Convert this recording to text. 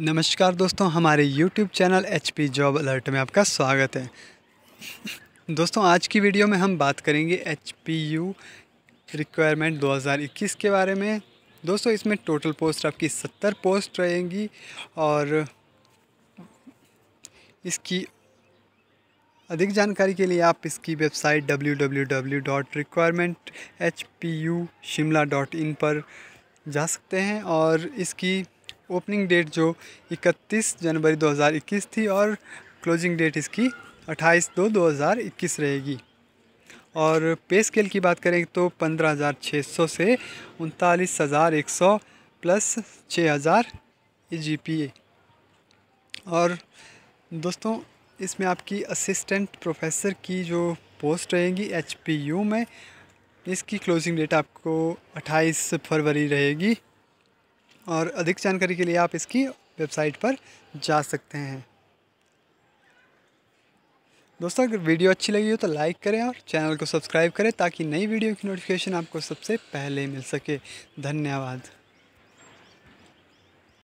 नमस्कार दोस्तों हमारे YouTube channel H P job alert में आपका स्वागत है दोस्तों आज की वीडियो में हम बात करेंगे एच पी यू रिक्वायरमेंट 2021 के बारे में दोस्तों इसमें टोटल पोस्ट आपकी 70 पोस्ट रहेंगी और इसकी अधिक जानकारी के लिए आप इसकी वेबसाइट www.requirementhpushimla.in पर जा सकते हैं और इसकी ओपनिंग डेट जो 31 जनवरी 2021 थी और क्लोजिंग डेट इसकी 28 दो 2021 रहेगी और पे स्केल की बात करें तो 15,600 से उनतालीस हज़ार एक सौ प्लस छः हज़ार जी पी ए और दोस्तों इसमें आपकी असिस्टेंट प्रोफेसर की जो पोस्ट रहेगी एच पी यू में इसकी क्लोजिंग डेट आपको 28 फरवरी रहेगी और अधिक जानकारी के लिए आप इसकी वेबसाइट पर जा सकते हैं दोस्तों अगर वीडियो अच्छी लगी हो तो लाइक करें और चैनल को सब्सक्राइब करें ताकि नई वीडियो की नोटिफिकेशन आपको सबसे पहले मिल सके धन्यवाद